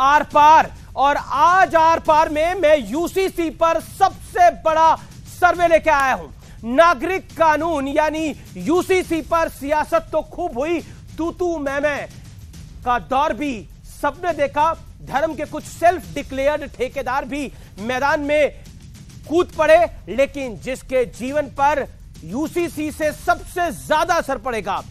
Are पार और आज are पार में मैं यूसीसी पर सबसे बड़ा सर्वे लेके आया हूं नागरिक कानून यानी यूसीसी पर सियासत तो खूब हुई तू मैं मैं का दौर भी सबने देखा धर्म के कुछ सेल्फ डिक्लेयर्ड ठेकेदार भी मैदान में कूद पड़े लेकिन जिसके जीवन पर यूसीसी से सबसे ज्यादा असर पड़ेगा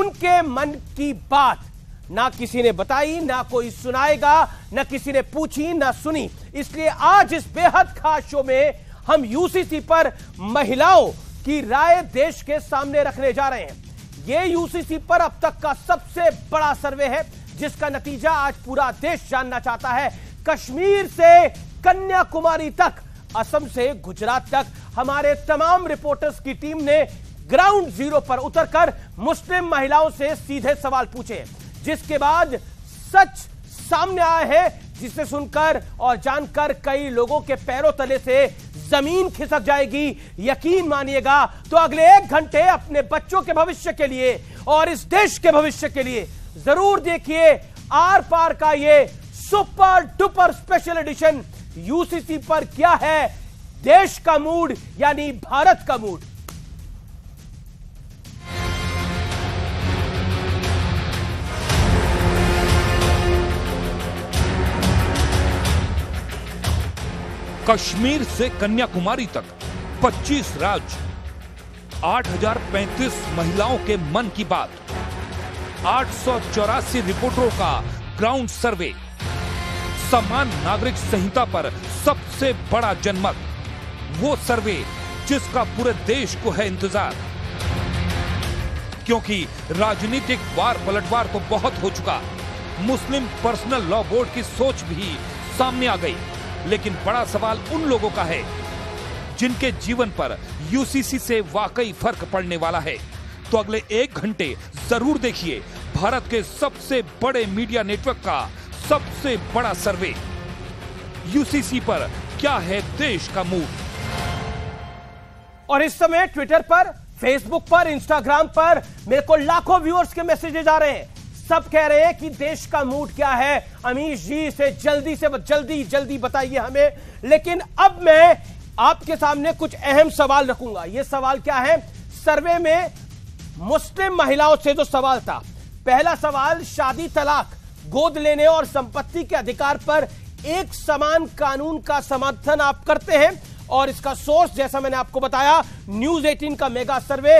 उनके मन की बात ना किसी ने बताई ना कोई सुनाएगा ना किसी ने पूछी ना सुनी इसलिए आज इस बेहद खास शो में हम यूसीसी पर महिलाओं की राय देश के सामने रखने जा रहे हैं ये यूसीसी पर अब तक का सबसे बड़ा सर्वे है जिसका नतीजा आज पूरा देश जानना चाहता है कश्मीर से कन्याकुमारी तक असम से गुजरात तक हमारे तमाम रिपोर्टर्स की टीम ने ग्राउंड जीरो पर उतरकर मुस्लिम महिलाओं से सीधे सवाल पूछे जिसके बाद सच सामने आया है जिसे सुनकर और जानकर कई लोगों के पैरों तले से जमीन खिसक जाएगी यकीन मानिएगा तो अगले एक घंटे अपने बच्चों के भविष्य के लिए और इस देश के भविष्य के लिए जरूर देखिए आर पार का ये super duper special edition UCC पर क्या है देश का मूड यानी भारत का मूड कश्मीर से कन्याकुमारी तक 25 राज्य 8,035 महिलाओं के मन की बात आठ रिपोर्टरों का ग्राउंड सर्वे समान नागरिक संहिता पर सबसे बड़ा जनमत वो सर्वे जिसका पूरे देश को है इंतजार क्योंकि राजनीतिक वार पलटवार तो बहुत हो चुका मुस्लिम पर्सनल लॉ बोर्ड की सोच भी सामने आ गई लेकिन बड़ा सवाल उन लोगों का है जिनके जीवन पर यूसीसी से वाकई फर्क पड़ने वाला है तो अगले एक घंटे जरूर देखिए भारत के सबसे बड़े मीडिया नेटवर्क का सबसे बड़ा सर्वे यूसीसी पर क्या है देश का मूड और इस समय ट्विटर पर फेसबुक पर इंस्टाग्राम पर मेरे को लाखों व्यूअर्स के मैसेजेज आ रहे हैं सब कह रहे हैं कि देश का मूड क्या है अमीश जी से जल्दी से जल्दी जल्दी बताइए हमें लेकिन अब मैं आपके सामने कुछ अहम सवाल रखूंगा ये सवाल क्या है सर्वे में मुस्लिम महिलाओं से जो सवाल था पहला सवाल शादी तलाक गोद लेने और संपत्ति के अधिकार पर एक समान कानून का समर्थन आप करते हैं और इसका सोर्स जैसा मैंने आपको बताया न्यूज 18 का मेगा सर्वे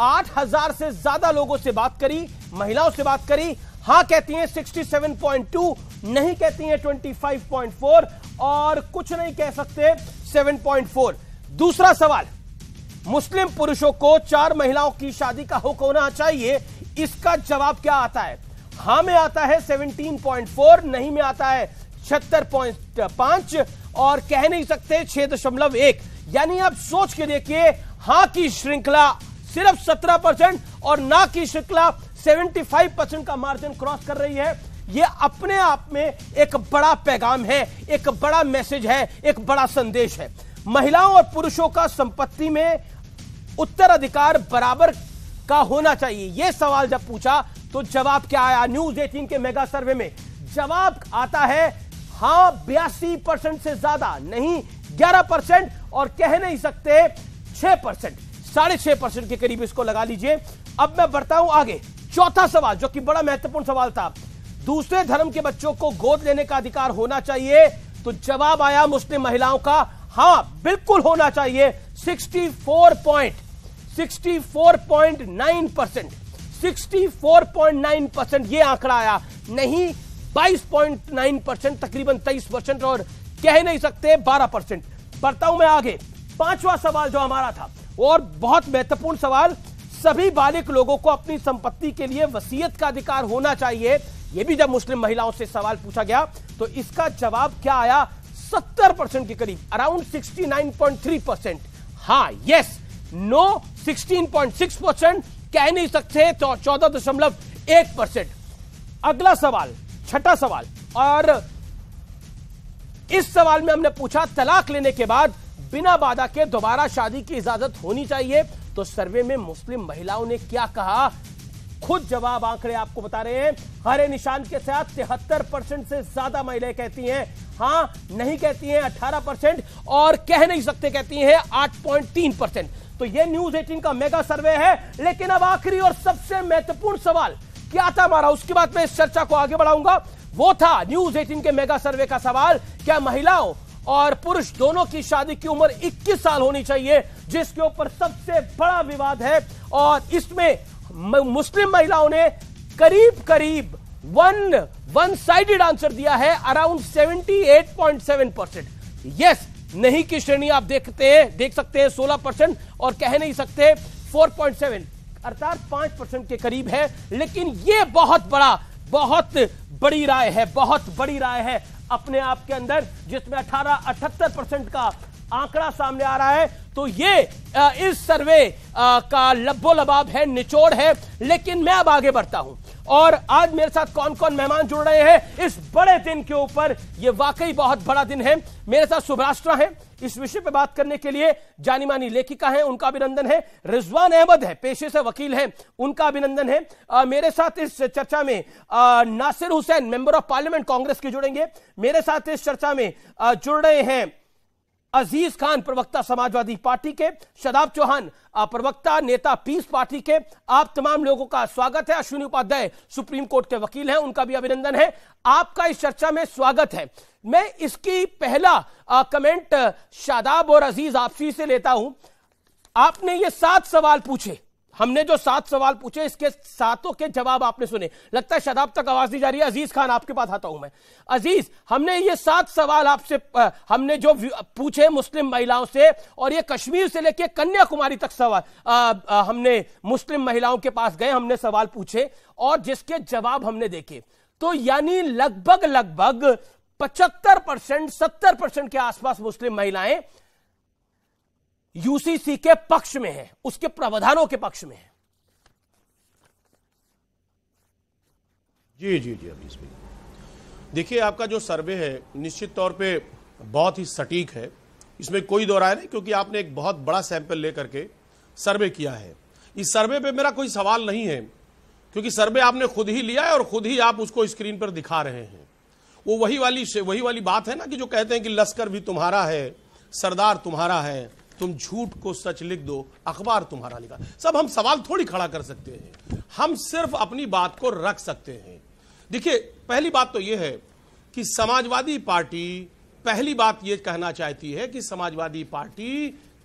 आठ हजार से ज्यादा लोगों से बात करी महिलाओं से बात करी हां कहती हैं 67.2 नहीं कहती हैं 25.4 और कुछ नहीं कह सकते 7.4 दूसरा सवाल मुस्लिम पुरुषों को चार महिलाओं की शादी का हुक्म होना चाहिए इसका जवाब क्या आता है हां में आता है 17.4 नहीं में आता है छहत्तर और कह नहीं सकते छह दशमलव एक यानी आप सोच के देखिए हां की श्रृंखला सिर्फ 17 परसेंट और ना कि शुक्ला 75 परसेंट का मार्जिन क्रॉस कर रही है ये अपने आप में एक बड़ा पैगाम है एक बड़ा मैसेज है एक बड़ा संदेश है महिलाओं और पुरुषों का संपत्ति में उत्तराधिकार बराबर का होना चाहिए यह सवाल जब पूछा तो जवाब क्या आया न्यूज एटीन के मेगा सर्वे में जवाब आता है हां बयासी परसेंट से ज्यादा नहीं ग्यारह परसेंट और कह नहीं सकते छह परसेंट साढ़े छह परसेंट के करीब इसको लगा लीजिए अब मैं बढ़ता हूं आगे चौथा सवाल जो कि बड़ा महत्वपूर्ण सवाल था दूसरे धर्म के बच्चों को गोद लेने का अधिकार होना चाहिए तो जवाब आया मुस्लिम महिलाओं का हां बिल्कुल होना चाहिए 64 पॉइंट 64.9 परसेंट 64.9 परसेंट यह आंकड़ा आया नहीं 22.9 परसेंट तकरीबन 23 परसेंट और कह नहीं सकते 12 परसेंट बढ़ता हूं मैं आगे पांचवा सवाल जो हमारा था और बहुत महत्वपूर्ण सवाल सभी बालिक लोगों को अपनी संपत्ति के लिए वसीयत का अधिकार होना चाहिए यह भी जब मुस्लिम महिलाओं से सवाल पूछा गया तो इसका जवाब क्या आया सत्तर परसेंट के करीब around sixty nine point three percent हाँ yes no sixteen point six percent कह नहीं सकते तो चौदह दशमलव एक परसेंट अगला सवाल छठा सवाल और इस सवाल में हमने पूछा तलाक लेने के बाद बिना बाधा के दोबारा शादी की इजाजत होनी चाहिए तो सर्वे में मुस्लिम महिलाओं ने क्या कहा खुद जवाब आंकड़े आपको बता रहे हैं हरे निशान के साथ तिहत्तर परसेंट से ज्यादा महिलाएं कहती हैं हाँ नहीं कहती हैं 18 परसेंट और कह नहीं सकते कहती हैं 8.3 परसेंट तो यह न्यूज 18 का मेगा सर्वे है लेकिन अब आखिरी और सबसे महत्वपूर्ण सवाल क्या था हमारा उसके बाद मैं इस चर्चा को आगे बढ़ाऊंगा वो था न्यूज 18 के मेगा सर्वे का सवाल क्या महिलाओं और पुरुष दोनों की शादी की उम्र 21 साल होनी चाहिए जिसके ऊपर सबसे बड़ा विवाद है और इसमें मुस्लिम महिलाओं ने करीब करीब वन वन साइडेड आंसर दिया है अराउंड 78.7 परसेंट यस नहीं की श्रेणी आप देखते हैं देख सकते हैं 16 परसेंट और कह नहीं सकते 4.7 अर्थात 5 परसेंट के करीब है लेकिन यह बहुत बड़ा बहुत बड़ी राय है बहुत बड़ी राय है अपने आप के अंदर जिसमें अठारह अठहत्तर परसेंट का आंकड़ा सामने आ रहा है तो ये इस सर्वे का लबो लबाब है निचोड़ है लेकिन मैं अब आगे बढ़ता हूं और आज मेरे साथ कौन कौन मेहमान जुड़ रहे हैं इस बड़े दिन के ऊपर ये वाकई बहुत बड़ा दिन है मेरे साथ सुभाष्ट्रा है इस विषय पर बात करने के लिए जानी मानी लेखिका है उनका अभिनंदन है रिजवान अहमद है पेशे से वकील है उनका अभिनंदन है आ, मेरे साथ इस चर्चा में आ, Nasir Hussain member of parliament Congress के जुड़ेंगे मेरे साथ इस चर्चा में आ, जुड़ रहे हैं अजीज खान प्रवक्ता समाजवादी पार्टी के शदाब चौहान प्रवक्ता नेता पीस पार्टी के आप तमाम लोगों का स्वागत है अश्विनी उपाध्याय सुप्रीम कोर्ट के वकील हैं उनका भी अभिनंदन है आपका इस चर्चा में स्वागत है मैं इसकी पहला आ, कमेंट शादाब और अजीज आपसी से लेता हूं आपने ये सात सवाल पूछे हमने जो सात सवाल पूछे इसके सातों के जवाब आपने सुने लगता है शदाब तक आवाज दी जा रही है अजीज खान आपके पास आता हूं मैं अजीज हमने ये सात सवाल आपसे हमने जो पूछे मुस्लिम महिलाओं से और ये कश्मीर से लेके कन्याकुमारी तक सवाल आ, आ, हमने मुस्लिम महिलाओं के पास गए हमने सवाल पूछे और जिसके जवाब हमने देखे तो यानी लगभग लगभग पचहत्तर परसेंट सत्तर परसेंट के आसपास मुस्लिम महिलाएं यूसीसी के पक्ष में है उसके प्रावधानों के पक्ष में है जी जी जी अभी देखिए आपका जो सर्वे है निश्चित तौर पे बहुत ही सटीक है इसमें कोई दोहराया नहीं क्योंकि आपने एक बहुत बड़ा सैंपल लेकर के सर्वे किया है इस सर्वे पे मेरा कोई सवाल नहीं है क्योंकि सर्वे आपने खुद ही लिया है और खुद ही आप उसको स्क्रीन पर दिखा रहे हैं वो वही वाली वही वाली बात है ना कि जो कहते हैं कि लश्कर भी तुम्हारा है सरदार तुम्हारा है तुम झूठ को सच लिख दो अखबार तुम्हारा लिखा सब हम सवाल थोड़ी खड़ा कर सकते हैं हम सिर्फ अपनी बात को रख सकते हैं देखिए पहली बात तो यह है कि समाजवादी पार्टी पहली बात यह कहना चाहती है कि समाजवादी पार्टी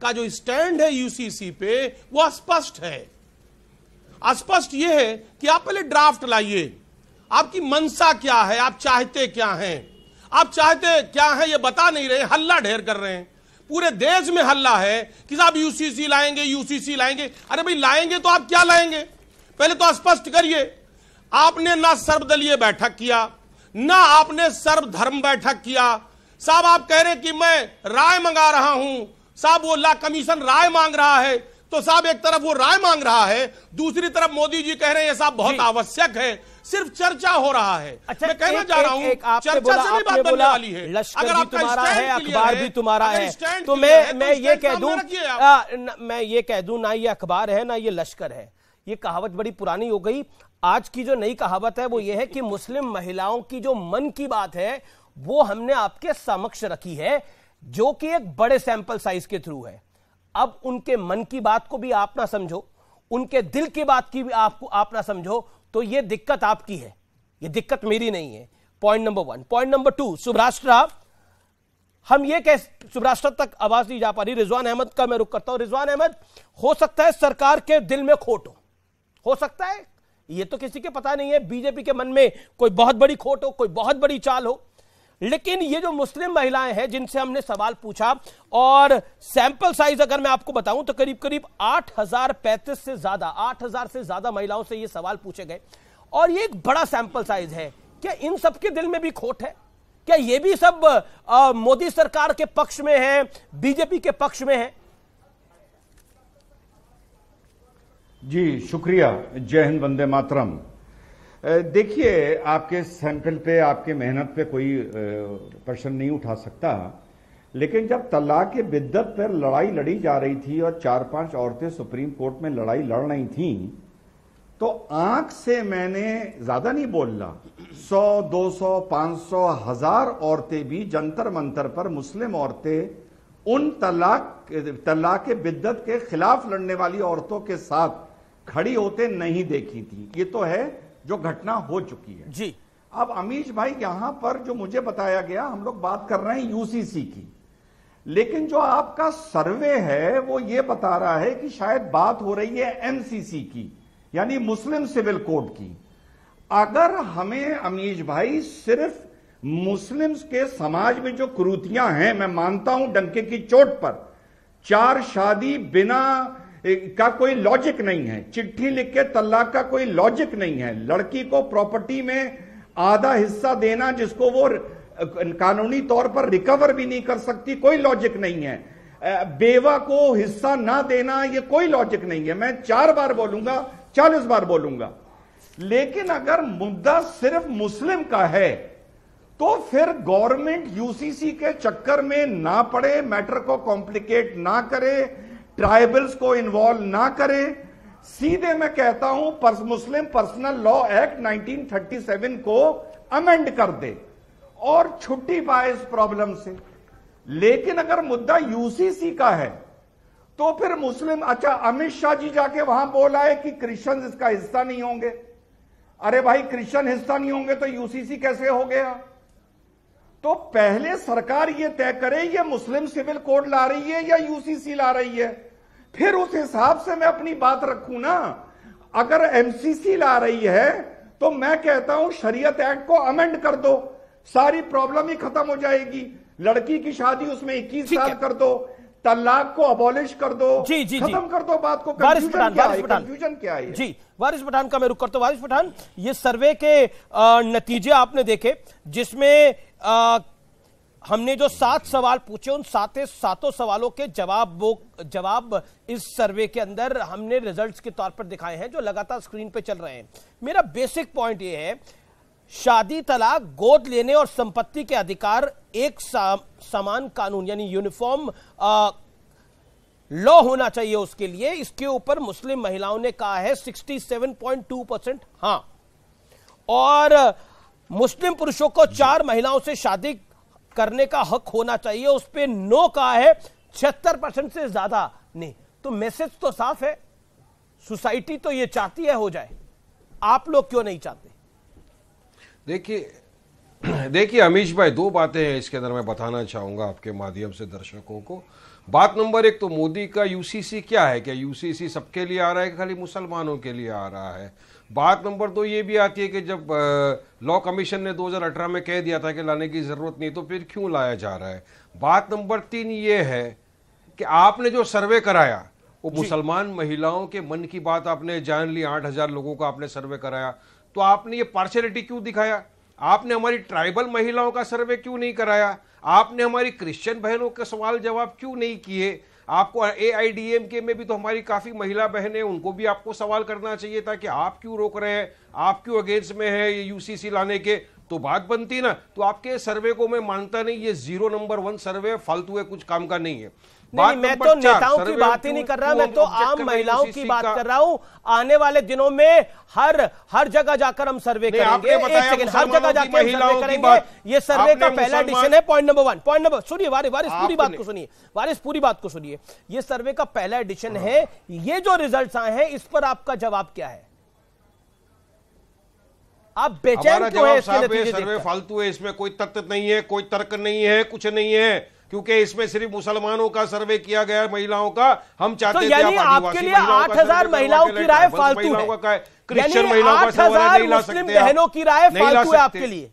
का जो स्टैंड है यूसीसी पे वो स्पष्ट है स्पष्ट यह है कि आप पहले ड्राफ्ट लाइए आपकी मनसा क्या है आप चाहते क्या हैं आप चाहते क्या हैं ये बता नहीं रहे हल्ला ढेर कर रहे हैं पूरे देश में हल्ला है कि साहब यूसीसी लाएंगे यूसीसी लाएंगे अरे भाई लाएंगे तो आप क्या लाएंगे पहले तो स्पष्ट करिए आपने ना सर्वदलीय बैठक किया ना आपने सर्वधर्म बैठक किया साहब आप कह रहे कि मैं राय मंगा रहा हूं साहब वो ला कमीशन राय मांग रहा है तो साहब एक तरफ वो राय मांग रहा है दूसरी तरफ मोदी जी कह रहे हैं साहब बहुत आवश्यक है सिर्फ चर्चा हो रहा है अच्छा, मैं कहना चाह रहा हूँ चर्चा से भी बात बनने वाली है अगर भी तुम्हारा है अखबार भी तुम्हारा है तो मैं मैं ये कह दूं मैं ये कह दूं ना ये अखबार है ना ये लश्कर है ये कहावत बड़ी पुरानी हो गई आज की जो नई कहावत है वो ये है कि मुस्लिम महिलाओं की जो मन की बात है वो हमने आपके समक्ष रखी है जो कि एक बड़े सैंपल साइज के थ्रू है अब उनके मन की बात को भी आप ना समझो उनके दिल की बात की भी आपको आप ना समझो तो ये दिक्कत आपकी है ये दिक्कत मेरी नहीं है point number one point number two सुभराष्ट्रा हम ये कह सुभराष्ट्र तक आवाज नहीं जा पा रही रिजवान अहमद का मैं रुक करता हूं रिजवान अहमद हो सकता है सरकार के दिल में खोट हो हो सकता है ये तो किसी के पता नहीं है बीजेपी के मन में कोई बहुत बड़ी खोट हो कोई बहुत बड़ी चाल हो लेकिन ये जो मुस्लिम महिलाएं हैं जिनसे हमने सवाल पूछा और सैंपल साइज अगर मैं आपको बताऊं तो करीब करीब आठ हजार पैंतीस से ज्यादा आठ हजार से ज्यादा महिलाओं से ये सवाल पूछे गए और ये एक बड़ा सैंपल साइज है क्या इन सबके दिल में भी खोट है क्या ये भी सब मोदी सरकार के पक्ष में है बीजेपी के पक्ष में है जी शुक्रिया जय हिंद वंदे मातरम देखिए आपके संकल्प पे आपके मेहनत पे कोई प्रश्न नहीं उठा सकता लेकिन जब तलाक के बिद्दत पर लड़ाई लड़ी जा रही थी और चार पांच औरतें सुप्रीम कोर्ट में लड़ाई लड़ रही थीं तो आंख से मैंने ज्यादा नहीं बोल सौ दो सौ पांच सौ हजार औरतें भी जंतर मंतर पर मुस्लिम औरतें उन तलाक तलाक के बिद्दत के खिलाफ लड़ने वाली औरतों के साथ खड़ी होते नहीं देखी थी ये तो है जो घटना हो चुकी है जी अब अमीश भाई यहां पर जो मुझे बताया गया हम लोग बात कर रहे हैं यूसीसी की लेकिन जो आपका सर्वे है वो ये बता रहा है कि शायद बात हो रही है एनसीसी की यानी मुस्लिम सिविल कोड की अगर हमें अमीश भाई सिर्फ मुस्लिम्स के समाज में जो क्रूतियां हैं मैं मानता हूं डंके की चोट पर चार शादी बिना का कोई लॉजिक नहीं है चिट्ठी लिख के तलाक का कोई लॉजिक नहीं है लड़की को प्रॉपर्टी में आधा हिस्सा देना जिसको वो कानूनी तौर पर रिकवर भी नहीं कर सकती कोई लॉजिक नहीं है बेवा को हिस्सा ना देना ये कोई लॉजिक नहीं है मैं चार बार बोलूंगा चालीस बार बोलूंगा लेकिन अगर मुद्दा सिर्फ मुस्लिम का है तो फिर गवर्नमेंट यूसीसी के चक्कर में ना पड़े मैटर को कॉम्प्लिकेट ना करे ट्राइबल्स को इन्वॉल्व ना करें सीधे मैं कहता हूं पर्स मुस्लिम पर्सनल लॉ एक्ट 1937 को अमेंड कर दे और छुट्टी पाए इस प्रॉब्लम से लेकिन अगर मुद्दा यूसीसी का है तो फिर मुस्लिम अच्छा अमित शाह जी जाके वहां बोला है कि क्रिश्चियन इसका हिस्सा नहीं होंगे अरे भाई क्रिश्चियन हिस्सा नहीं होंगे तो यूसीसी कैसे हो गया तो पहले सरकार यह तय करे ये मुस्लिम सिविल कोड ला रही है या यूसीसी ला रही है फिर उस हिसाब से मैं अपनी बात रखू ना अगर एमसीसी ला रही है तो मैं कहता हूं शरीयत एक्ट को अमेंड कर दो सारी प्रॉब्लम ही खत्म हो जाएगी लड़की की शादी उसमें 21 साल कर दो तलाक को अबॉलिश कर दो जी जी खत्म कर दो बात को वारिश पठान वारिश पठान कंफ्यूजन क्या है जी वारिश पठान का मैं रुक करता हूं वारिश पठान ये सर्वे के नतीजे आपने देखे जिसमें हमने जो सात सवाल पूछे उन साते सातों सवालों के जवाब वो जवाब इस सर्वे के अंदर हमने रिजल्ट्स के तौर पर दिखाए हैं जो लगातार स्क्रीन पे चल रहे हैं मेरा बेसिक पॉइंट ये है शादी तलाक गोद लेने और संपत्ति के अधिकार एक सा, समान कानून यानी यूनिफॉर्म लॉ होना चाहिए उसके लिए इसके ऊपर मुस्लिम महिलाओं ने कहा है 67.2 परसेंट हां और मुस्लिम पुरुषों को चार महिलाओं से शादी करने का हक होना चाहिए उस पर नो कहा है छिहत्तर परसेंट से ज्यादा ने तो मैसेज तो साफ है सोसाइटी तो ये चाहती है हो जाए आप लोग क्यों नहीं चाहते देखिए देखिए अमीश भाई दो बातें हैं इसके अंदर मैं बताना चाहूंगा आपके माध्यम से दर्शकों को बात नंबर एक तो मोदी का यूसीसी क्या है क्या यूसीसी सबके लिए आ रहा है खाली मुसलमानों के लिए आ रहा है बात नंबर दो ये भी आती है कि जब लॉ कमीशन ने 2018 में कह दिया था कि लाने की ज़रूरत नहीं तो फिर क्यों लाया जा रहा है बात नंबर तीन ये है कि आपने जो सर्वे कराया वो मुसलमान महिलाओं के मन की बात आपने जान ली आठ हज़ार लोगों का आपने सर्वे कराया तो आपने ये पार्शलिटी क्यों दिखाया आपने हमारी ट्राइबल महिलाओं का सर्वे क्यों नहीं कराया आपने हमारी क्रिश्चियन बहनों के सवाल जवाब क्यों नहीं किए आपको ए में भी तो हमारी काफ़ी महिला बहनें उनको भी आपको सवाल करना चाहिए था कि आप क्यों रोक रहे हैं आप क्यों अगेंस्ट में है ये यूसीसी लाने के तो बात बनती ना तो आपके सर्वे को मैं मानता नहीं ये जीरो नंबर वन सर्वे फालतू है कुछ काम का नहीं है नहीं, मैं तो नेताओं की बात ही तो नहीं कर रहा मैं तो आम महिलाओं की बात कर रहा हूं आने वाले दिनों में हर हर जगह जाकर हम सर्वे करेंगे एक सेकंड हर जगह जाकर हम सर्वे करेंगे ये सर्वे का पहला डिसीजन है point number one point number सुनिए वारिस वारिस पूरी बात को सुनिए वारिस पूरी बात को सुनिए ये सर्वे का पहला एडिशन है ये जो रिजल्ट आए हैं इस पर आपका जवाब क्या है आप बेचैन क्यों है इसके नतीजे सर्वे फालतू है इसमें कोई तथ्य नहीं है कोई तर्क नहीं है कुछ नहीं है क्योंकि इसमें सिर्फ मुसलमानों का सर्वे किया गया महिलाओं का हम तो चाहते तो यानी आपके लिए आठ हजार महिलाओं की राय फालतू है क्रिश्चियन महिलाओं का नहीं ला सकते बहनों की राय फालतू है आपके लिए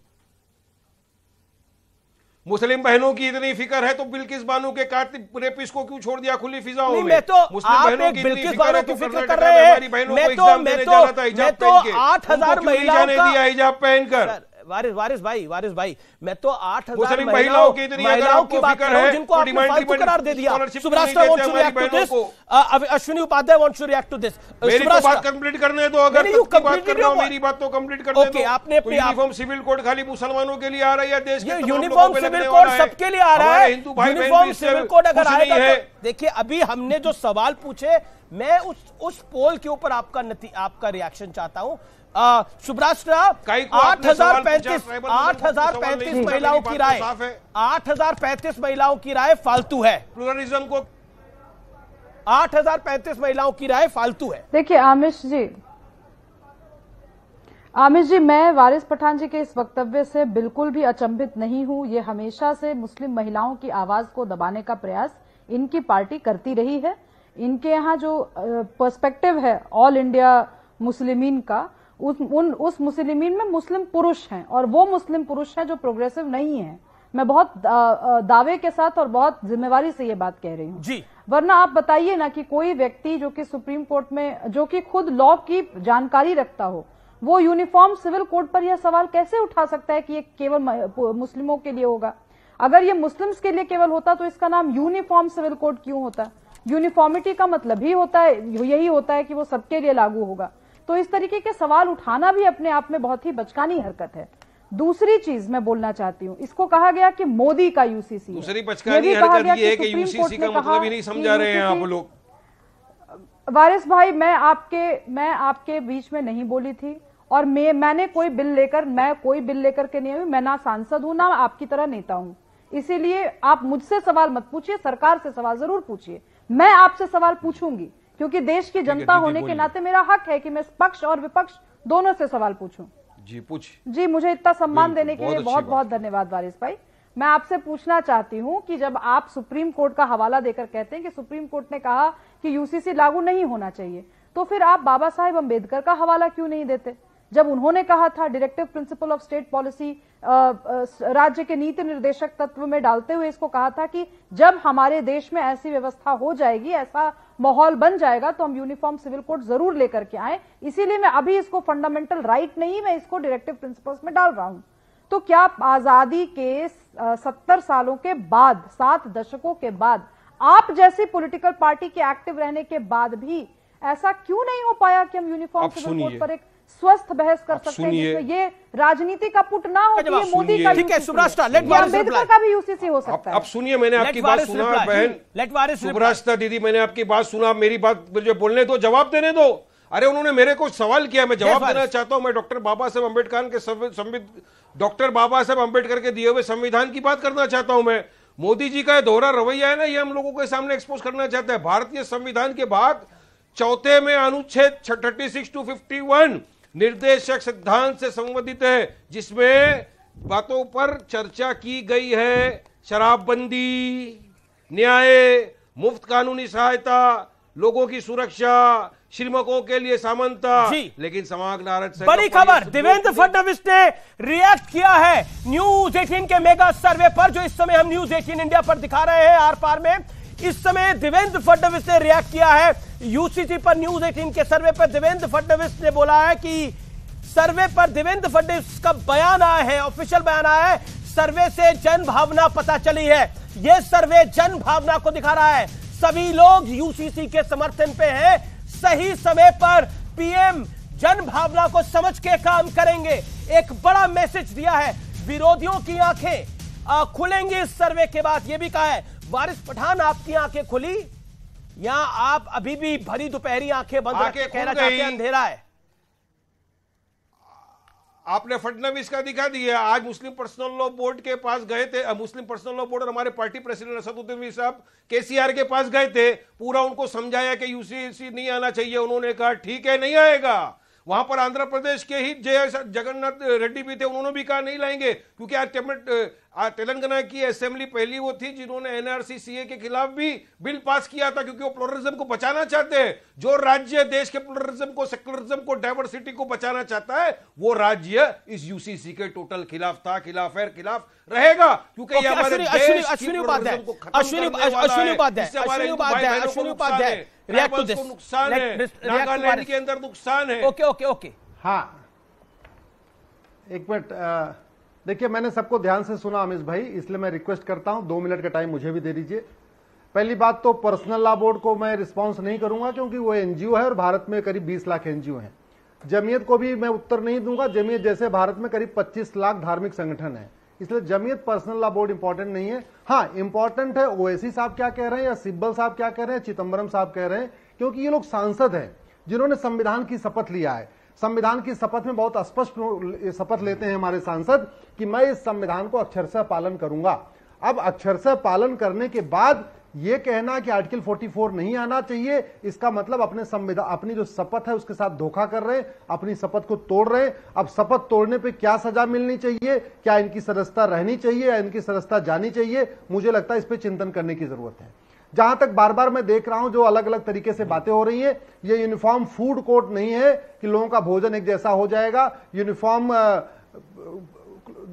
मुस्लिम बहनों की इतनी फिक्र है तो बिल्किस बानू के कातिल रेपिस को क्यों छोड़ दिया खुली फिजा हो मैं तो मुस्लिम बहनों की बिल्किस बानू तो की फिक्र कर रहे हैं मैं तो, तो- मैं तो मैं तो आठ हजार महिलाओं का हिजाब पहनकर वारिस वारिस भाई वारिस भाई मैं तो आठ हजार महिलाओं की तो बात कर जिनको आपने करार दे दिया to react to this Ashwini Upadhyay to react to this complete करने दो अगर कंप्लीट कर मेरी बात तो कंप्लीट दो आपने यूनिफॉर्म सिविल कोड खाली मुसलमानों के लिए आ रही है देश के यूनिफॉर्म सिविल कोड सबके लिए आ रहा है यूनिफॉर्म सिविल कोड अगर आएगा तो देखिए अभी हमने जो सवाल पूछे मैं उस उस पोल के ऊपर आपका आपका रिएक्शन चाहता हूं शुभराष्ट्र आठ हजार पैंतीस आठ हजार तो पैंतीस महिलाओं की तो राय आठ हजार पैंतीस महिलाओं की राय फालतू है प्लुरलिज्म को आठ हजार पैंतीस महिलाओं की राय फालतू है देखिए आमिश जी आमिर जी मैं वारिस पठान जी के इस वक्तव्य से बिल्कुल भी अचंभित नहीं हूं ये हमेशा से मुस्लिम महिलाओं की आवाज को दबाने का प्रयास इनकी पार्टी करती रही है इनके यहाँ जो पर्सपेक्टिव है ऑल इंडिया मुस्लिमीन का उस उन उस मुस्लिमीन में मुस्लिम पुरुष हैं और वो मुस्लिम पुरुष हैं जो प्रोग्रेसिव नहीं है मैं बहुत दावे के साथ और बहुत जिम्मेवारी से ये बात कह रही हूँ जी वरना आप बताइए ना कि कोई व्यक्ति जो कि सुप्रीम कोर्ट में जो कि खुद लॉ की जानकारी रखता हो वो यूनिफॉर्म सिविल कोड पर यह सवाल कैसे उठा सकता है कि ये केवल मुस्लिमों के लिए होगा अगर ये मुस्लिम्स के लिए केवल होता तो इसका नाम यूनिफॉर्म सिविल कोड क्यों होता यूनिफॉर्मिटी का मतलब ही होता है यही होता है कि वो सबके लिए लागू होगा तो इस तरीके के सवाल उठाना भी अपने आप में बहुत ही बचकानी हरकत है दूसरी चीज मैं बोलना चाहती हूँ इसको कहा गया कि मोदी का यूसीसी दूसरी बचकानी हरकत ये है कि यूसीसी का मतलब ही नहीं समझा रहे हैं आप लोग वारिस भाई मैं आपके मैं आपके बीच में नहीं बोली थी और मैं मैंने कोई बिल लेकर मैं कोई बिल लेकर के नहीं आई मैं ना सांसद हूं ना आपकी तरह नेता हूं इसीलिए आप मुझसे सवाल मत पूछिए सरकार से सवाल जरूर पूछिए मैं आपसे सवाल पूछूंगी क्योंकि देश की जनता होने के नाते मेरा हक है कि मैं पक्ष और विपक्ष दोनों से सवाल पूछूं जी पूछ जी मुझे इतना सम्मान देने के लिए बहुत बहुत धन्यवाद वारिस भाई मैं आपसे पूछना चाहती हूं कि जब आप सुप्रीम कोर्ट का हवाला देकर कहते हैं कि सुप्रीम कोर्ट ने कहा कि यूसीसी लागू नहीं होना चाहिए तो फिर आप बाबा साहेब अम्बेडकर का हवाला क्यों नहीं देते जब उन्होंने कहा था directive principle of state policy राज्य के नीति निर्देशक तत्व में डालते हुए इसको कहा था कि जब हमारे देश में ऐसी व्यवस्था हो जाएगी ऐसा माहौल बन जाएगा तो हम यूनिफॉर्म सिविल कोड जरूर लेकर के आए इसीलिए मैं अभी इसको फंडामेंटल राइट नहीं मैं इसको डायरेक्टिव प्रिंसिपल्स में डाल रहा हूं तो क्या आजादी के सत्तर सालों के बाद सात दशकों के बाद आप जैसी पॉलिटिकल पार्टी के एक्टिव रहने के बाद भी ऐसा क्यों नहीं हो पाया कि हम यूनिफॉर्म सिविल कोड पर एक स्वस्थ बहस कर सकते हैं जिसमें ये राजनीति का पुट ना हो अच्छा, ये मोदी का ठीक है सुब्रास्टा लेट अंबेडकर का भी यूसीसी हो सकता है अब सुनिए मैंने आपकी बात सुना बहन लेट वारिस सुब्रास्टा दीदी मैंने आपकी बात सुना मेरी बात मुझे बोलने दो जवाब देने दो अरे उन्होंने मेरे को सवाल किया मैं जवाब देना चाहता हूं मैं डॉक्टर बाबा साहब अम्बेडकर के डॉक्टर बाबा साहब अम्बेडकर के दिए हुए संविधान की बात करना चाहता हूं मैं मोदी जी का दोहरा रवैया है ना ये हम लोगों के सामने एक्सपोज करना चाहते हैं भारतीय संविधान के बाद चौथे में अनुच्छेद thirty six to fifty one निर्देशक सिद्धांत से संबंधित है जिसमें बातों पर चर्चा की गई है शराबबंदी न्याय मुफ्त कानूनी सहायता लोगों की सुरक्षा श्रीमकों के लिए सामानता लेकिन समाग नारद बड़ी खबर देवेंद्र फडणवीस ने रिएक्ट किया है न्यूज एटीन के मेगा सर्वे पर जो इस समय हम न्यूज एटीन इंडिया पर दिखा रहे हैं आर पार में इस समय देवेंद्र फडणवीस ने रिएक्ट किया है यूसीसी पर न्यूज एटीन के सर्वे पर देवेंद्र फडणवीस ने बोला है कि सर्वे पर देवेंद्र फडणवीस का बयान आया है ऑफिशियल बयान आया है सर्वे से जन भावना पता चली है यह सर्वे जन भावना को दिखा रहा है सभी लोग यूसीसी के समर्थन पे हैं सही समय पर पीएम जन भावना को समझ के काम करेंगे एक बड़ा मैसेज दिया है विरोधियों की आंखें खुलेंगी इस सर्वे के बाद यह भी कहा है वारिस पठान आपकी आंखें खुली यहां आप अभी भी भरी दोपहरी आंखें बंद आंखें कहना चाहते अंधेरा है आपने फडनवीस का दिखा दिया आज मुस्लिम पर्सनल लॉ बोर्ड के पास गए थे मुस्लिम पर्सनल लॉ बोर्ड और हमारे पार्टी प्रेसिडेंट असदुद्दीन साहब केसीआर के पास गए थे पूरा उनको समझाया कि यूसीसी नहीं आना चाहिए उन्होंने कहा ठीक है नहीं आएगा वहां पर आंध्र प्रदेश के ही जय जगन्नाथ रेड्डी भी थे उन्होंने भी कहा नहीं लाएंगे क्योंकि आज कैबिनेट तेलंगाना की असेंबली पहली वो थी जिन्होंने एनआरसी सीए के खिलाफ भी बिल पास किया था क्योंकि वो प्लोरिज्म को बचाना चाहते हैं जो राज्य देश के प्लोरिज्म को सेक्युलरिज्म को डाइवर्सिटी को बचाना चाहता है वो राज्य इस यूसीसी के टोटल खिलाफ था खिलाफ है खिलाफ रहेगा क्योंकि उपाध्याय नुकसान है नागालैंड के अंदर नुकसान है ओके ओके ओके हाँ एक मिनट देखिए मैंने सबको ध्यान से सुना अमित भाई इसलिए मैं रिक्वेस्ट करता हूं दो मिनट का टाइम मुझे भी दे दीजिए पहली बात तो पर्सनल लॉ बोर्ड को मैं रिस्पॉन्स नहीं करूंगा क्योंकि वो एनजीओ है और भारत में करीब 20 लाख एनजीओ हैं जमीयत को भी मैं उत्तर नहीं दूंगा जमीयत जैसे भारत में करीब 25 लाख धार्मिक संगठन है इसलिए Jamiat personal law board important नहीं है हाँ इंपॉर्टेंट है ओएसी साहब क्या कह रहे हैं या सिब्बल साहब क्या कह रहे हैं चिदम्बरम साहब कह रहे हैं क्योंकि ये लोग सांसद हैं जिन्होंने संविधान की शपथ लिया है संविधान की शपथ में बहुत स्पष्ट शपथ लेते हैं हमारे सांसद कि मैं इस संविधान को अक्षर से पालन करूंगा अब से पालन करने के बाद यह कहना कि आर्टिकल 44 नहीं आना चाहिए इसका मतलब अपने संविधान अपनी जो शपथ है उसके साथ धोखा कर रहे हैं अपनी शपथ को तोड़ रहे हैं अब शपथ तोड़ने पे क्या सजा मिलनी चाहिए क्या इनकी सदस्यता रहनी चाहिए या इनकी सदस्यता जानी चाहिए मुझे लगता है इस पर चिंतन करने की जरूरत है जहां तक बार बार मैं देख रहा हूं जो अलग अलग तरीके से बातें हो रही हैं ये यूनिफॉर्म फूड कोर्ट नहीं है कि लोगों का भोजन एक जैसा हो जाएगा यूनिफॉर्म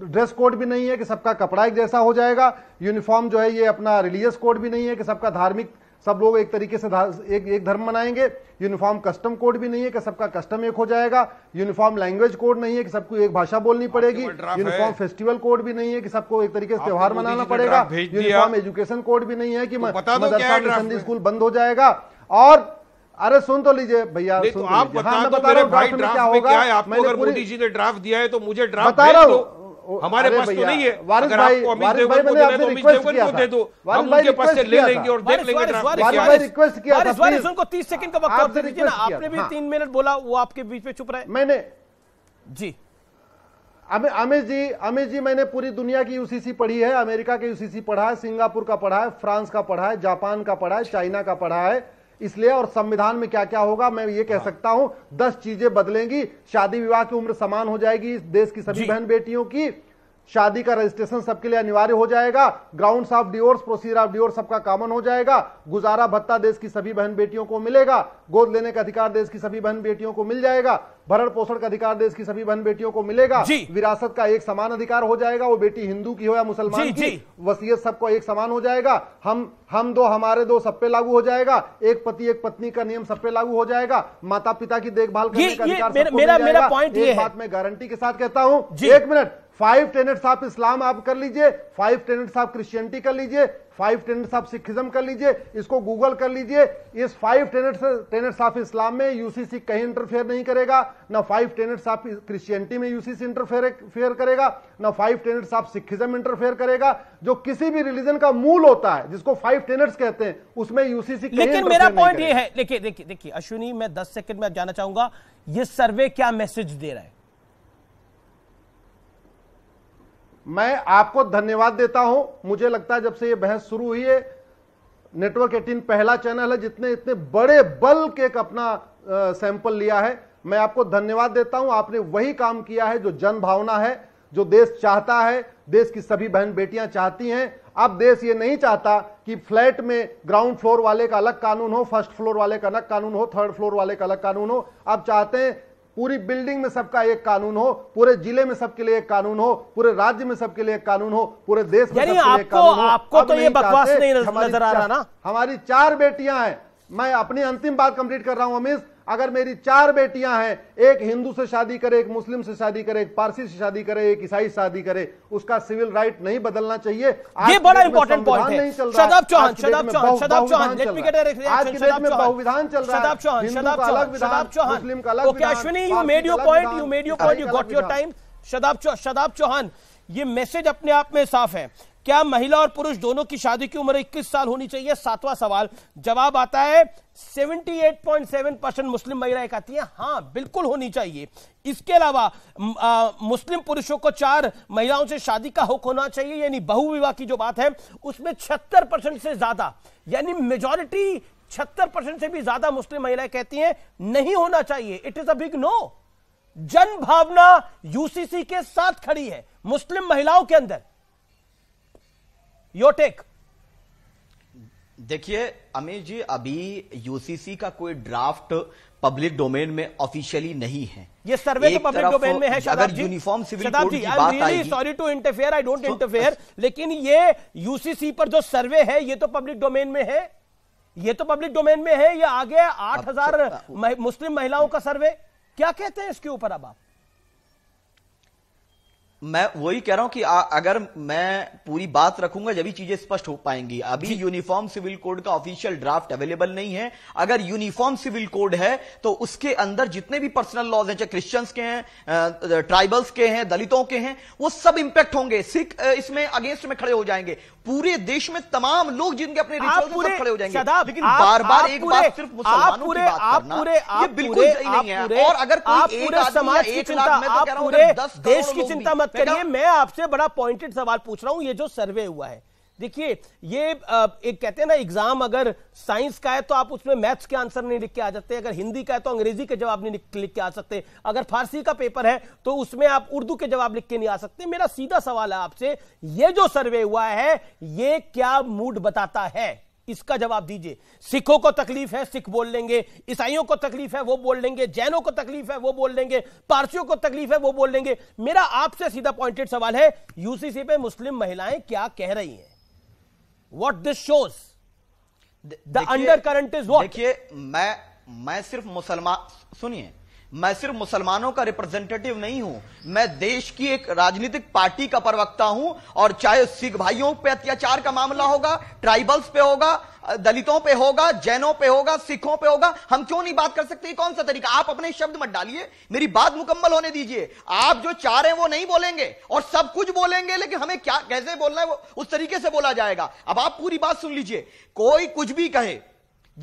ड्रेस कोड भी नहीं है कि सबका कपड़ा एक जैसा हो जाएगा यूनिफॉर्म जो है ये अपना रिलीजियस कोड भी नहीं है कि सबका धार्मिक सब लोग एक तरीके से एक एक धर्म मनाएंगे यूनिफॉर्म कस्टम कोड भी नहीं है कि सबका कस्टम एक हो जाएगा यूनिफॉर्म लैंग्वेज कोड नहीं है कि सबको एक भाषा बोलनी पड़ेगी यूनिफॉर्म फेस्टिवल कोड भी नहीं है कि सबको एक तरीके से त्यौहार मनाना पड़ेगा यूनिफॉर्म एजुकेशन कोड भी नहीं है कि तो मदरसा स्कूल बंद हो जाएगा और अरे सुन तो लीजिए भैया तो, तो आप बता हाँ, दो मेरे भाई ड्राफ्ट में क्या होगा मैंने पूरी जी ने ड्राफ्ट दिया है तो मुझे ड्राफ्ट बता रहा हूँ हमारे पास तो नहीं है वारिस भाई वारिस भाई मैंने आपसे तो रिक्वेस्ट किया था वारिस भाई से ले लेंगे और देख लेंगे वारिस भाई रिक्वेस्ट किया था वारिस उनको 30 सेकंड का हाँ, वक्त दे दीजिए ना आपने भी 3 मिनट बोला वो आपके बीच में चुप रहे मैंने जी अमित जी अमित जी मैंने पूरी दुनिया की यूसीसी पढ़ी है अमेरिका के यूसीसी पढ़ा है सिंगापुर का पढ़ा है फ्रांस का पढ़ा है जापान का पढ़ा है चाइना का पढ़ा है इसलिए और संविधान में क्या क्या होगा मैं ये कह हाँ। सकता हूं दस चीजें बदलेंगी शादी विवाह की उम्र समान हो जाएगी देश की सभी बहन बेटियों की शादी का रजिस्ट्रेशन सबके लिए अनिवार्य हो जाएगा ground of divorce procedure of divorce सबका कॉमन हो जाएगा गुजारा भत्ता देश की सभी बहन बेटियों को मिलेगा गोद लेने का अधिकार देश की सभी बहन बेटियों को मिल जाएगा भरण पोषण का अधिकार देश की सभी बहन बेटियों को मिलेगा विरासत का एक समान अधिकार हो जाएगा वो बेटी हिंदू की हो या मुसलमान की वसीयत सबको एक समान हो जाएगा हम हम दो हमारे दो सब पे लागू हो जाएगा एक पति एक पत्नी का नियम सब पे लागू हो जाएगा माता पिता की देखभाल करने का अधिकार मेरा मेरा पॉइंट ये बात मैं गारंटी के साथ कहता हूँ एक मिनट फाइव टेनेट्स आप इस्लाम आप कर लीजिए फाइव टेनेट्स आप क्रिश्चियनिटी कर लीजिए फाइव टेनेट्स आप सिखिज्म कर लीजिए इसको गूगल कर लीजिए इस five tenets tenets of Islam में यूसीसी कहीं इंटरफेयर नहीं करेगा ना फाइव टेनेट्स ऑफ क्रिश्चियनिटी में यूसीसी इंटरफेयर फेयर करेगा ना five tenets of Sikhism interfere करेगा जो किसी भी रिलीजन का मूल होता है जिसको फाइव टेनेट्स कहते हैं उसमें यूसीसी लेकिन मेरा पॉइंट ये है देखिए देखिए देखिए अश्विनी मैं दस सेकंड में जाना चाहूंगा ये सर्वे क्या मैसेज दे रहा है मैं आपको धन्यवाद देता हूं मुझे लगता है जब से ये बहस शुरू हुई है नेटवर्क एटीन पहला चैनल है जितने इतने बड़े बल्क एक अपना आ, सैंपल लिया है मैं आपको धन्यवाद देता हूं आपने वही काम किया है जो जन भावना है जो देश चाहता है देश की सभी बहन बेटियां चाहती हैं अब देश ये नहीं चाहता कि फ्लैट में ग्राउंड फ्लोर वाले का अलग कानून हो फर्स्ट फ्लोर वाले का अलग कानून हो थर्ड फ्लोर वाले का अलग कानून हो अब चाहते हैं पूरी बिल्डिंग में सबका एक कानून हो पूरे जिले में सबके लिए एक कानून हो पूरे राज्य में सबके लिए एक कानून हो पूरे देश में आपको, लिए आपको तो ये बकवास नहीं नजर आ रहा ना हमारी चार बेटियां हैं मैं अपनी अंतिम बात कंप्लीट कर रहा हूं अमीश अगर मेरी चार बेटियां हैं एक हिंदू से शादी करे एक मुस्लिम से शादी करे एक पारसी से शादी करे एक ईसाई से शादी करे उसका सिविल राइट नहीं बदलना चाहिए ये बड़ा इंपॉर्टेंट पॉइंट है Shadab Chauhan Shadab Chauhan Shadab Chauhan let me get a reaction Shadab Chauhan बहुविधान चल रहा है शदाब चौहान शदाब चौहान शदाब चौहान मुस्लिम का अलग okay Ashwini you made your point you made your point you got your time Shadab Chauhan Shadab चौहान ये मैसेज अपने आप में साफ है क्या महिला और पुरुष दोनों की शादी की उम्र 21 साल होनी चाहिए सातवां सवाल जवाब आता है 78.7 परसेंट मुस्लिम महिलाएं कहती हैं हां बिल्कुल होनी चाहिए इसके अलावा मुस्लिम पुरुषों को चार महिलाओं से शादी का हक होना चाहिए यानी बहुविवाह की जो बात है उसमें छिहत्तर परसेंट से ज्यादा यानी मेजोरिटी छिहत्तर परसेंट से भी ज्यादा मुस्लिम महिलाएं कहती हैं नहीं होना चाहिए it is a big no जन भावना यूसीसी के साथ खड़ी है मुस्लिम महिलाओं के अंदर योर टेक देखिए अमित जी अभी यूसीसी का कोई ड्राफ्ट पब्लिक डोमेन में ऑफिशियली नहीं है ये सर्वे तो पब्लिक डोमेन में है अगर यूनिफॉर्म सिविल कोड की बात really sorry to interfere I don't interfere लेकिन ये यूसीसी पर जो सर्वे है ये तो पब्लिक डोमेन में है ये तो पब्लिक डोमेन में है ये आगे आठ हजार मुस्लिम महिलाओं का सर्वे क्या कहते हैं इसके ऊपर अब आप मैं वही कह रहा हूं कि आ, अगर मैं पूरी बात रखूंगा जब चीजें स्पष्ट हो पाएंगी अभी यूनिफॉर्म सिविल कोड का ऑफिशियल ड्राफ्ट अवेलेबल नहीं है अगर यूनिफॉर्म सिविल कोड है तो उसके अंदर जितने भी पर्सनल लॉज हैं चाहे क्रिश्चियंस के हैं ट्राइबल्स के हैं दलितों के हैं वो सब इंपैक्ट होंगे सिख इसमें अगेंस्ट में खड़े हो जाएंगे पूरे देश में तमाम लोग जिनके अपने रिचुअल खड़े हो जाएंगे सदा, लेकिन आप, बार बार आप एक बार सिर्फ मुसलमानों की बात आप करना पूरे, आप ये बिल्कुल सही नहीं है और अगर आप पूरे समाज की चिंता आप तो पूरे देश की चिंता मत करिए मैं आपसे बड़ा पॉइंटेड सवाल पूछ रहा हूँ ये जो सर्वे हुआ है देखिए ये एक कहते हैं ना एग्जाम अगर साइंस का है तो आप उसमें मैथ्स के आंसर नहीं लिख के आ सकते अगर हिंदी का है तो अंग्रेजी के जवाब नहीं लिख के आ सकते अगर फारसी का पेपर है तो उसमें आप उर्दू के जवाब लिख के नहीं आ सकते मेरा सीधा सवाल है आपसे ये जो सर्वे हुआ है ये क्या मूड बताता है इसका जवाब दीजिए सिखों को तकलीफ है सिख बोल लेंगे ईसाइयों को तकलीफ है वो बोल लेंगे जैनों को तकलीफ है वो बोल लेंगे पारसियों को तकलीफ है वो बोल लेंगे मेरा आपसे सीधा पॉइंटेड सवाल है यूसीसी पे मुस्लिम महिलाएं क्या कह रही हैं what this shows the undercurrent is what देखिए मैं मैं सिर्फ मुसलमान सुनिए मैं सिर्फ मुसलमानों का रिप्रेजेंटेटिव नहीं हूं मैं देश की एक राजनीतिक पार्टी का प्रवक्ता हूं और चाहे सिख भाइयों पे अत्याचार का मामला होगा ट्राइबल्स पे होगा दलितों पे होगा जैनों पे होगा सिखों पे होगा हम क्यों नहीं बात कर सकते कौन सा तरीका आप अपने शब्द मत डालिए मेरी बात मुकम्मल होने दीजिए आप जो चाह रहे वो नहीं बोलेंगे और सब कुछ बोलेंगे लेकिन हमें क्या कैसे बोलना है वो उस तरीके से बोला जाएगा अब आप पूरी बात सुन लीजिए कोई कुछ भी कहे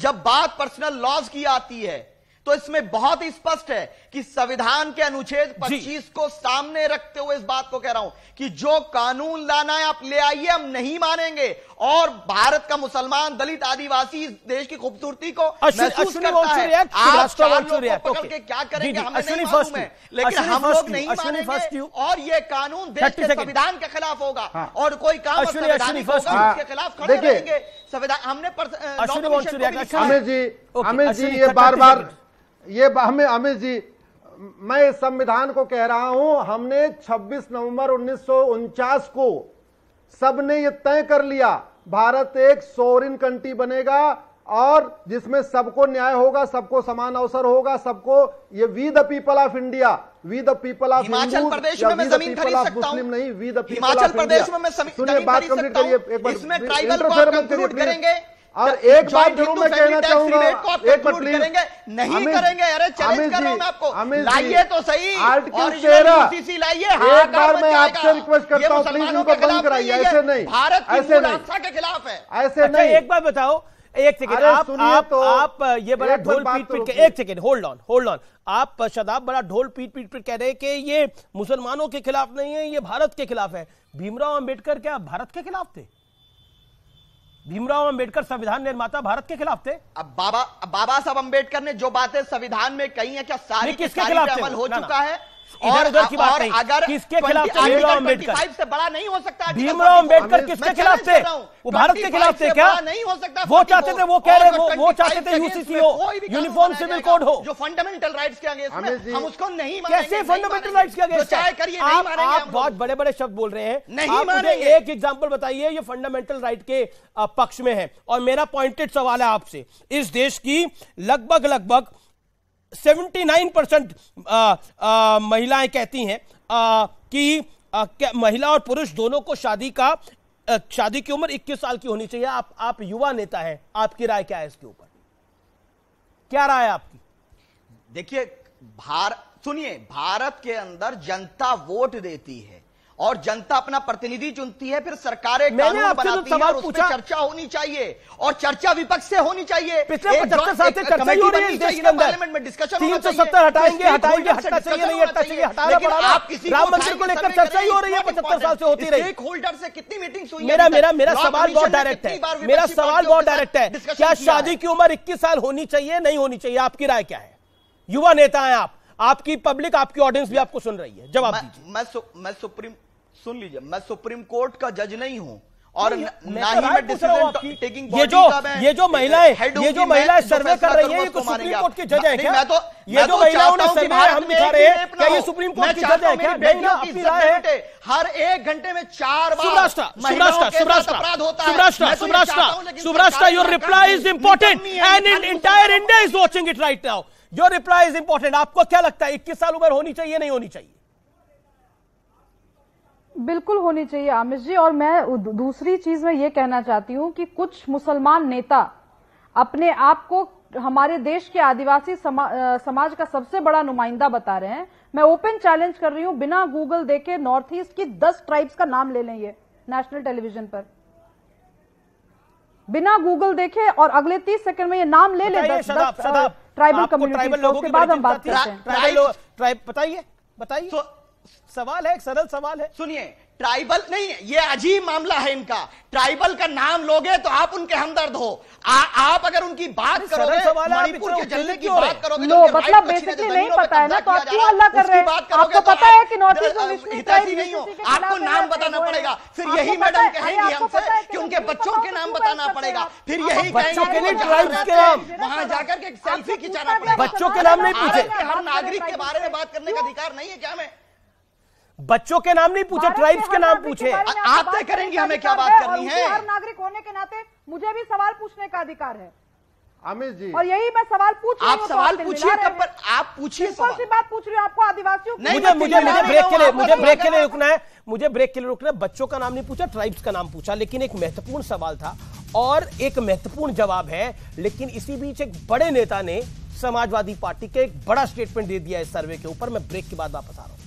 जब बात पर्सनल लॉज की आती है तो इसमें बहुत ही स्पष्ट है कि संविधान के अनुच्छेद 25 को सामने रखते हुए इस बात को कह रहा हूं कि जो कानून लाना है आप ले आइए हम नहीं मानेंगे और भारत का मुसलमान दलित आदिवासी इस देश की खूबसूरती को क्या करेंगे लेकिन हम लोग नहीं मानेंगे और ये कानून देश के संविधान के खिलाफ होगा हाँ। और कोई काम खिलाफ खड़े संविधान हमने जी हमें जी ये बार बार ये हमें अमित जी मैं संविधान को कह रहा हूं हमने 26 नवंबर उन्नीस को सबने ये तय कर लिया भारत एक सोरिन कंट्री बनेगा और जिसमें सबको न्याय होगा सबको समान अवसर होगा सबको ये we the people of India we the people of Himachal Pradesh में मैं जमीन खरीद सकता नहीं we the people of Pradesh में मैं जमीन खरीद सकता हूं इसमें ट्राइबल को कंक्लूड करेंगे और एक बात जरूर मैं कहना चाहूंगा एक बार करेंगे नहीं करेंगे अरे चैलेंज कर रहा हूं आपको लाइए तो सही आर्टिकल तेरह लाइए हाँ, एक बार मैं आपसे रिक्वेस्ट करता हूं प्लीज उनको बंद कराइए ऐसे नहीं भारत ऐसे नहीं के खिलाफ है ऐसे अच्छा, नहीं एक बार बताओ एक सेकेंड आप, आप, तो आप ये बड़ा ढोल पीट पीट के एक second hold on hold on आप शदाब बड़ा ढोल पीट पीट पीट कह रहे हैं कि ये मुसलमानों के खिलाफ नहीं है ये भारत के खिलाफ है भीमराव अंबेडकर क्या भारत के खिलाफ थे भीमराव अंबेडकर संविधान निर्माता भारत के खिलाफ थे अब बाबा अब बाबा साहब अंबेडकर ने जो बातें संविधान में कही है क्या सारी किसके खिलाफ अमल हो चुका है और उधर की बात नहीं अगर किसके खिलाफ थे भीमराव अंबेडकर से बड़ा नहीं हो सकता भीमराव अंबेडकर किसके खिलाफ थे वो भारत के खिलाफ थे क्या नहीं हो सकता वो चाहते थे वो कह रहे वो चाहते थे यूसीसी हो यूनिफॉर्म सिविल कोड हो जो फंडामेंटल राइट्स के आगे हम उसको नहीं कैसे फंडामेंटल राइट्स के आगे आप बहुत बड़े बड़े शब्द बोल रहे हैं नहीं मुझे एक एग्जाम्पल बताइए ये फंडामेंटल राइट के पक्ष में है और मेरा पॉइंटेड सवाल है आपसे इस देश की लगभग लगभग 79 परसेंट महिलाएं कहती हैं कि महिला और पुरुष दोनों को शादी का शादी की उम्र 21 साल की होनी चाहिए आप आप युवा नेता हैं आपकी राय क्या है इसके ऊपर क्या राय है आपकी देखिए भार सुनिए भारत के अंदर जनता वोट देती है और जनता अपना प्रतिनिधि चुनती है फिर सरकारें कानून तो बनाती तो है और चर्चा होनी चाहिए और चर्चा विपक्ष से होनी चाहिए पिछले पचहत्तर साल से चर्चा हो रही है देश के अंदर में डिस्कशन तीन सौ सत्तर हटाएंगे हटाएंगे हटना चाहिए नहीं हटना चाहिए हटाना आप किसी राम मंदिर को लेकर चर्चा ही हो रही है पचहत्तर साल से होती रही होल्डर से कितनी मीटिंग हुई मेरा मेरा मेरा सवाल बहुत डायरेक्ट है मेरा सवाल बहुत डायरेक्ट है क्या शादी की उम्र इक्कीस साल होनी चाहिए नहीं होनी चाहिए आपकी राय क्या है युवा नेता है आप आपकी पब्लिक आपकी ऑडियंस भी आपको सुन रही है जवाब मैं मैं सुप्रीम सुन लीजिए मैं सुप्रीम कोर्ट का जज नहीं हूं और ना तो ही मैं डिसीजन टेकिंग ये जो ये जो महिलाएं ये जो महिलाएं सर्वे कर रही है ये सुप्रीम कोर्ट के जज है क्या मैं तो ये जो तो महिलाओं ने सर्वे हम दिखा रहे हैं क्या ये सुप्रीम कोर्ट के जज है क्या बेटियों अपनी राय है हर एक घंटे में चार बार सुब्राष्ट्रा सुब्राष्ट्रा सुब्राष्ट्रा सुब्राष्ट्रा सुब्राष्ट्रा your reply is important and in entire India is watching it right now your reply is important आपको क्या लगता है 21 साल उम्र होनी चाहिए नहीं होनी चाहिए बिल्कुल होनी चाहिए आमिर जी और मैं दूसरी चीज मैं ये कहना चाहती हूँ कि कुछ मुसलमान नेता अपने आप को हमारे देश के आदिवासी समा, समाज का सबसे बड़ा नुमाइंदा बता रहे हैं मैं ओपन चैलेंज कर रही हूँ बिना गूगल देखे नॉर्थ ईस्ट की दस ट्राइब्स का नाम ले लें ये नेशनल टेलीविजन पर बिना गूगल देखे और अगले तीस सेकंड में ये नाम ले लेंगे ट्राइबल कम्युनिटी के बाद हम बात करते हैं ट्राइबल बताइए बताइए तो सवाल है एक सरल सवाल है सुनिए ट्राइबल नहीं है ये अजीब मामला है इनका ट्राइबल का नाम लोगे तो आप उनके हमदर्द हो आ, आप अगर उनकी बात करोगे मणिपुर के जलने की बात करोगे लो मतलब बेसिकली नहीं पता है ना तो आप क्यों अल्लाह कर रहे हैं आपको पता है कि नॉर्थ ईस्ट मुस्लिम हितैषी नहीं हो आपको नाम बताना पड़ेगा फिर यही मैडम कहेंगी हमसे कि उनके बच्चों के नाम बताना पड़ेगा फिर यही कहेंगे वहां जाकर के सेल्फी खिंचाना पड़ेगा बच्चों के नाम नहीं पूछे हर नागरिक के बारे में बात करने का अधिकार नहीं है क्या मैं बच्चों के नाम नहीं पूछे ट्राइब्स के नाम पूछे आप तय करेंगे हमें क्या बात करनी है हर नागरिक होने के नाते मुझे भी सवाल पूछने का अधिकार है अमित जी और यही मैं सवाल पूछ आप तो सवाल पूछिए कब पर आप पूछिए सवाल सी बात पूछ रही हो आपको आदिवासियों नहीं मुझे मुझे मुझे ब्रेक के लिए मुझे ब्रेक के लिए रुकना है मुझे ब्रेक के लिए रुकना है बच्चों का नाम नहीं पूछा ट्राइब्स का नाम पूछा लेकिन एक महत्वपूर्ण सवाल था और एक महत्वपूर्ण जवाब है लेकिन इसी बीच एक बड़े नेता ने समाजवादी पार्टी के एक बड़ा स्टेटमेंट दे दिया इस सर्वे के ऊपर मैं ब्रेक के बाद वापस आ रहा हूं